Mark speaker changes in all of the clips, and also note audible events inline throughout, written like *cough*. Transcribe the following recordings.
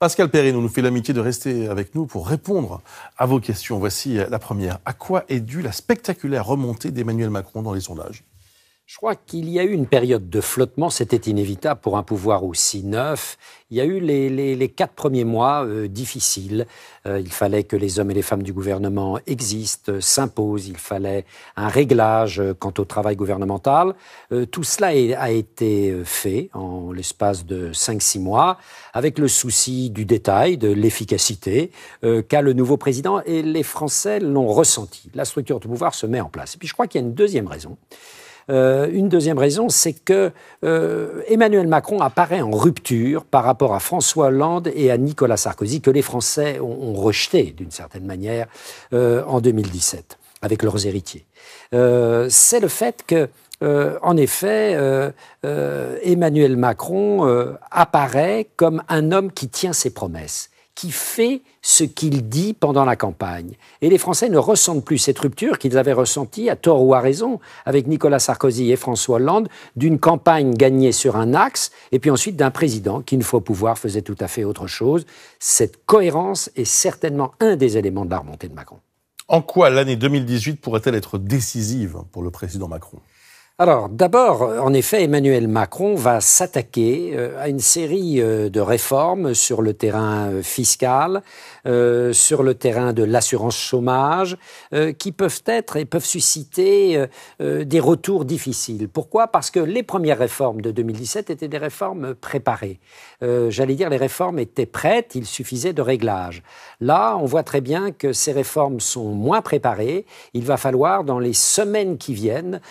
Speaker 1: Pascal Perrin, nous fait l'amitié de rester avec nous pour répondre à vos questions. Voici la première. À quoi est due la spectaculaire remontée d'Emmanuel Macron dans les sondages je crois qu'il y a eu une période de flottement, c'était inévitable pour un pouvoir aussi neuf. Il y a eu les, les, les quatre premiers mois euh, difficiles. Euh, il fallait que les hommes et les femmes du gouvernement existent, euh, s'imposent, il fallait un réglage quant au travail gouvernemental. tout cela a été fait en l'espace de cinq, six mois, avec le souci du détail, de l'efficacité qu'a le nouveau président, et les Français l'ont ressenti. La structure du pouvoir se met en place. Et puis je crois qu'il y a une deuxième raison euh, une deuxième raison, c'est que euh, Emmanuel Macron apparaît en rupture par rapport à François Hollande et à Nicolas Sarkozy, que les Français ont, rejeté d'une certaine manière euh, en 2017 avec leurs héritiers. Euh, c'est le fait que en effet, Emmanuel Macron apparaît comme un homme qui tient ses promesses qui fait ce qu'il dit pendant la campagne. Et les Français ne ressentent plus cette rupture qu'ils avaient ressentie, à tort ou à raison, avec Nicolas Sarkozy et François Hollande, d'une campagne gagnée sur un axe, et puis ensuite d'un président qui, une fois au pouvoir, faisait tout à fait autre chose. Cette cohérence est certainement un des éléments de la remontée de Macron. En quoi l'année 2018 pourrait-elle être décisive pour le président Macron alors d'abord, en effet, Emmanuel Macron va s'attaquer euh, à une série euh, de réformes sur le terrain euh, fiscal, sur le terrain de l'assurance chômage, qui peuvent être et peuvent susciter des retours difficiles. Pourquoi Parce que les premières réformes de 2017 étaient des réformes préparées. J'allais dire, les réformes étaient prêtes, il suffisait de réglages. Là, on voit très bien que ces réformes sont moins préparées. Il va falloir, dans les semaines qui viennent,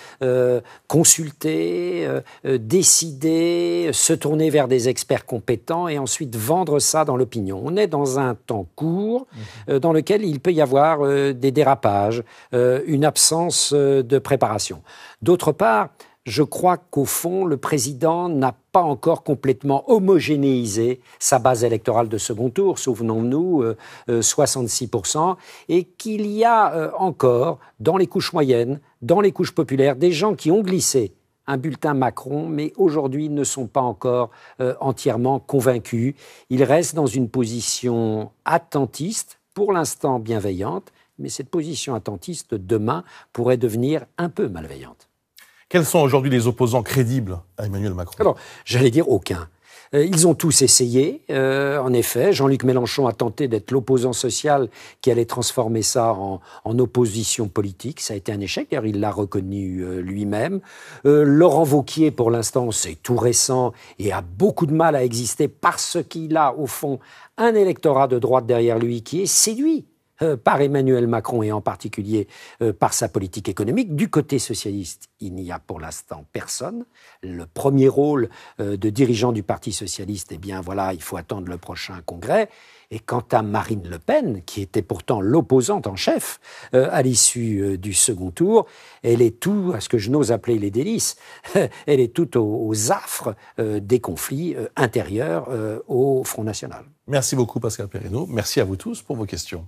Speaker 1: consulter, euh, euh, décider, se tourner vers des experts compétents et ensuite vendre ça dans l'opinion. On est dans un temps court mhm. euh, dans lequel il peut y avoir des dérapages, une absence de préparation. D'autre part, je crois qu'au fond, le président n'a pas encore complètement homogénéisé sa base électorale de second tour, souvenons-nous, 66%, euh, euh, et qu'il y a euh, encore, dans les couches moyennes, dans les couches populaires, des gens qui ont glissé un bulletin Macron, mais aujourd'hui ne sont pas encore entièrement convaincus. Ils restent dans une position attentiste, pour l'instant bienveillante, mais cette position attentiste demain pourrait devenir un peu malveillante. Quels sont aujourd'hui les opposants crédibles à Emmanuel Macron Alors, j'allais dire aucun. Euh, ils ont tous essayé, euh, en effet. Jean-Luc Mélenchon a tenté d'être l'opposant social qui allait transformer ça en, opposition politique. Ça a été un échec, d'ailleurs il l'a reconnu euh, lui-même. Laurent Vauquier, pour l'instant, c'est tout récent et a beaucoup de mal à exister parce qu'il a, au fond, un électorat de droite derrière lui qui est séduit euh, par Emmanuel Macron et en particulier euh, par sa politique économique. Du côté socialiste, il n'y a pour l'instant personne. Le premier rôle euh, de dirigeant du Parti socialiste, eh bien voilà, il faut attendre le prochain congrès. Et quant à Marine Le Pen, qui était pourtant l'opposante en chef à l'issue du second tour, elle est tout, à ce que je n'ose appeler les délices, *laughs* elle est tout aux, affres des conflits intérieurs au Front National. Merci beaucoup Pascal Perrineau, merci à vous tous pour vos questions.